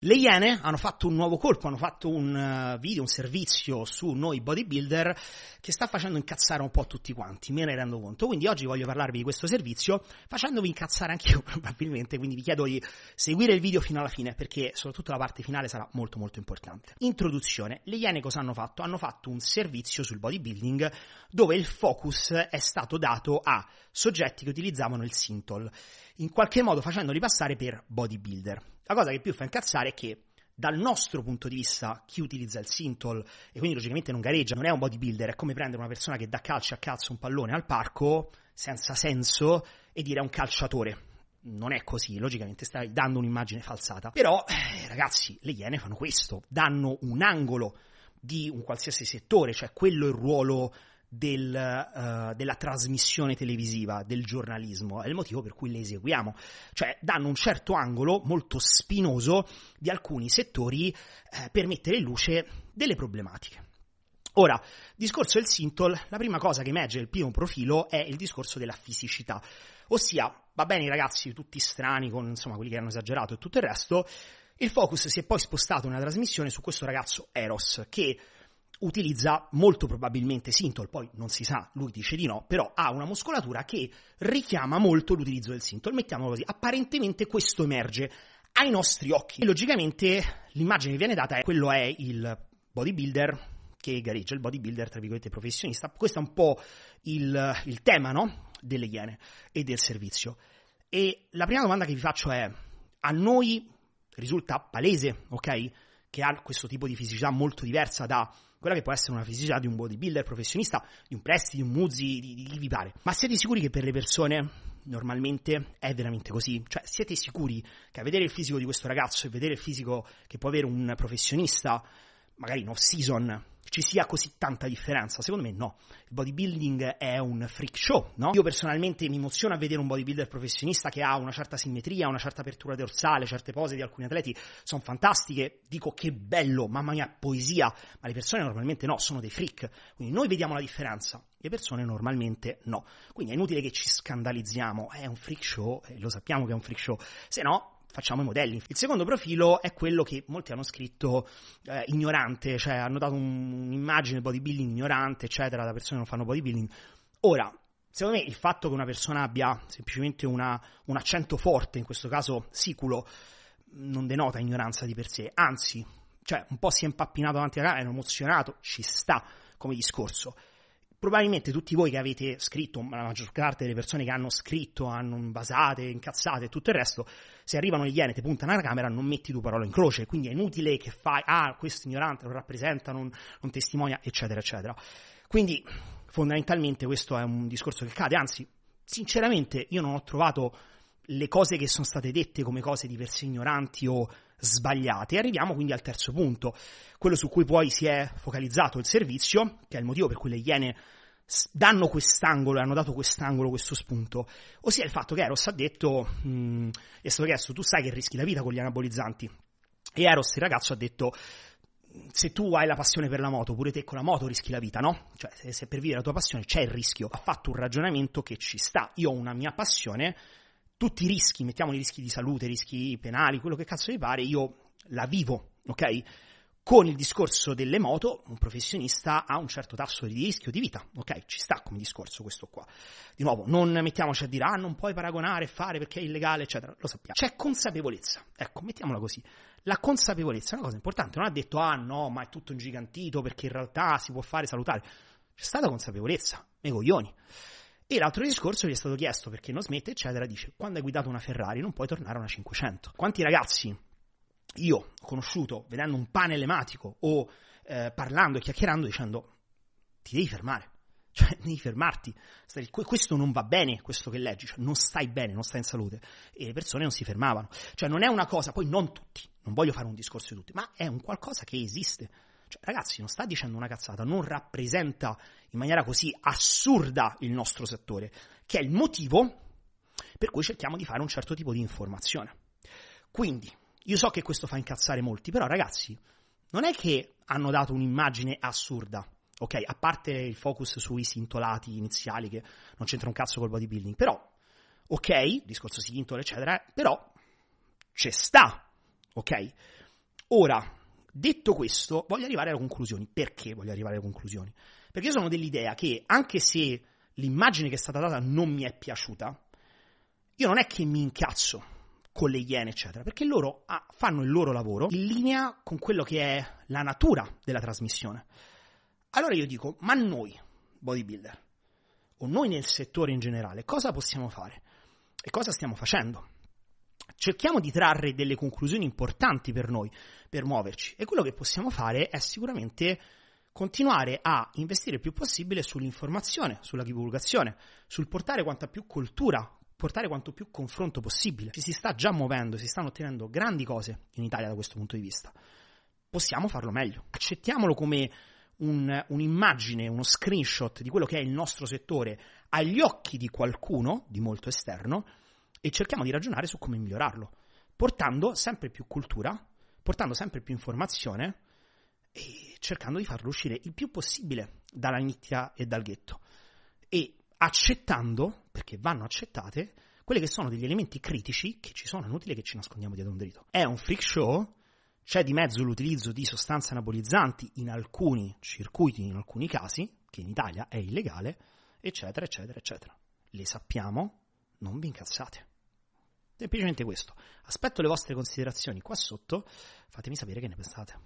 Le Iene hanno fatto un nuovo colpo, hanno fatto un eh, video, un servizio su noi bodybuilder che sta facendo incazzare un po' tutti quanti, me ne rendo conto. Quindi oggi voglio parlarvi di questo servizio facendovi incazzare anche io probabilmente, quindi vi chiedo di seguire il video fino alla fine perché soprattutto la parte finale sarà molto molto importante. Introduzione. Le Iene cosa hanno fatto? Hanno fatto un servizio sul bodybuilding dove il focus è stato dato a soggetti che utilizzavano il Sintol, in qualche modo facendoli passare per bodybuilder. La cosa che più fa incazzare è che dal nostro punto di vista chi utilizza il Sintol e quindi logicamente non gareggia, non è un bodybuilder, è come prendere una persona che dà calcio a calcio un pallone al parco senza senso e dire è un calciatore. Non è così, logicamente stai dando un'immagine falsata. Però, eh, ragazzi, le Iene fanno questo, danno un angolo di un qualsiasi settore, cioè quello è il ruolo del, uh, della trasmissione televisiva, del giornalismo, è il motivo per cui le eseguiamo, cioè danno un certo angolo molto spinoso di alcuni settori eh, per mettere in luce delle problematiche. Ora, discorso del Sintol, la prima cosa che emerge il primo profilo è il discorso della fisicità, ossia, va bene i ragazzi tutti strani con insomma quelli che hanno esagerato e tutto il resto, il focus si è poi spostato nella trasmissione su questo ragazzo Eros che utilizza molto probabilmente Sintol, poi non si sa, lui dice di no, però ha una muscolatura che richiama molto l'utilizzo del Sintol, mettiamolo così, apparentemente questo emerge ai nostri occhi. E logicamente l'immagine che viene data è quello è il bodybuilder che gareggia, il bodybuilder tra virgolette professionista, questo è un po' il, il tema no? delle Iene e del servizio. E la prima domanda che vi faccio è, a noi risulta palese, ok? Che ha questo tipo di fisicità molto diversa da quella che può essere una fisicità di un bodybuilder professionista, di un Presti, di un Muzzi, di, di chi vi pare. Ma siete sicuri che per le persone normalmente è veramente così? Cioè, siete sicuri che a vedere il fisico di questo ragazzo e vedere il fisico che può avere un professionista, magari in off season, ci sia così tanta differenza. Secondo me no. Il bodybuilding è un freak show, no? Io personalmente mi emoziono a vedere un bodybuilder professionista che ha una certa simmetria, una certa apertura dorsale, certe pose di alcuni atleti sono fantastiche. Dico che bello, mamma mia, poesia. Ma le persone normalmente no, sono dei freak. Quindi noi vediamo la differenza. Le persone normalmente no. Quindi è inutile che ci scandalizziamo. È un freak show, eh, lo sappiamo che è un freak show. Se no, facciamo i modelli. Il secondo profilo è quello che molti hanno scritto eh, ignorante, cioè hanno dato un, un'immagine bodybuilding ignorante, eccetera, da persone che non fanno bodybuilding. Ora, secondo me il fatto che una persona abbia semplicemente una, un accento forte, in questo caso siculo, non denota ignoranza di per sé, anzi, cioè un po' si è impappinato davanti alla camera, è emozionato, ci sta come discorso probabilmente tutti voi che avete scritto, la maggior parte delle persone che hanno scritto, hanno basate, incazzate e tutto il resto, se arrivano gli iene, ti puntano alla camera, non metti due parole in croce, quindi è inutile che fai, ah, questo ignorante lo rappresenta, non, non testimonia, eccetera, eccetera. Quindi fondamentalmente questo è un discorso che cade, anzi, sinceramente io non ho trovato le cose che sono state dette come cose di per sé ignoranti o sbagliate. E arriviamo quindi al terzo punto, quello su cui poi si è focalizzato il servizio, che è il motivo per cui le Iene danno quest'angolo e hanno dato quest'angolo, questo spunto, ossia il fatto che Eros ha detto, mh, mm, è stato chiesto, tu sai che rischi la vita con gli anabolizzanti, e Eros il ragazzo ha detto, mm, se tu hai la passione per la moto, pure te con la moto rischi la vita, no? Cioè, se, se per vivere la tua passione c'è il rischio. Ha fatto un ragionamento che ci sta. Io ho una mia passione, tutti i rischi, mettiamo i rischi di salute, i rischi penali, quello che cazzo vi pare, io la vivo, ok? Con il discorso delle moto, un professionista ha un certo tasso di rischio di vita, ok? Ci sta come discorso questo qua. Di nuovo, non mettiamoci a dire, ah, non puoi paragonare, fare perché è illegale, eccetera, lo sappiamo. C'è consapevolezza, ecco, mettiamola così. La consapevolezza è una cosa importante, non ha detto, ah, no, ma è tutto ingigantito perché in realtà si può fare salutare. C'è stata consapevolezza, nei coglioni. E l'altro discorso gli è stato chiesto perché non smette, eccetera, dice quando hai guidato una Ferrari non puoi tornare a una 500. Quanti ragazzi io ho conosciuto vedendo un pane panelematico o eh, parlando e chiacchierando dicendo ti devi fermare, cioè devi fermarti, questo non va bene, questo che leggi, cioè, non stai bene, non stai in salute e le persone non si fermavano, cioè non è una cosa, poi non tutti, non voglio fare un discorso di tutti, ma è un qualcosa che esiste. Cioè, ragazzi, non sta dicendo una cazzata, non rappresenta in maniera così assurda il nostro settore, che è il motivo per cui cerchiamo di fare un certo tipo di informazione. Quindi, io so che questo fa incazzare molti, però ragazzi, non è che hanno dato un'immagine assurda, ok? A parte il focus sui sintolati iniziali che non c'entra un cazzo col bodybuilding, però, ok, discorso sintolo, eccetera, eh, però c'è sta, ok? Ora, Detto questo, voglio arrivare alle conclusioni. Perché voglio arrivare alle conclusioni? Perché io sono dell'idea che anche se l'immagine che è stata data non mi è piaciuta, io non è che mi incazzo con le iene, eccetera, perché loro fanno il loro lavoro in linea con quello che è la natura della trasmissione. Allora io dico, ma noi, bodybuilder, o noi nel settore in generale, cosa possiamo fare? E cosa stiamo facendo? cerchiamo di trarre delle conclusioni importanti per noi, per muoverci. E quello che possiamo fare è sicuramente continuare a investire il più possibile sull'informazione, sulla divulgazione, sul portare quanta più cultura, portare quanto più confronto possibile. Ci si sta già muovendo, si stanno ottenendo grandi cose in Italia da questo punto di vista. Possiamo farlo meglio. Accettiamolo come un, un'immagine, uno screenshot di quello che è il nostro settore agli occhi di qualcuno di molto esterno e cerchiamo di ragionare su come migliorarlo, portando sempre più cultura, portando sempre più informazione e cercando di farlo uscire il più possibile dalla nicchia e dal ghetto e accettando, perché vanno accettate, quelli che sono degli elementi critici che ci sono, è inutile che ci nascondiamo dietro un dito. È un freak show, c'è di mezzo l'utilizzo di sostanze anabolizzanti in alcuni circuiti, in alcuni casi, che in Italia è illegale, eccetera, eccetera, eccetera. Le sappiamo, non vi incazzate. Semplicemente questo. Aspetto le vostre considerazioni qua sotto, fatemi sapere che ne pensate.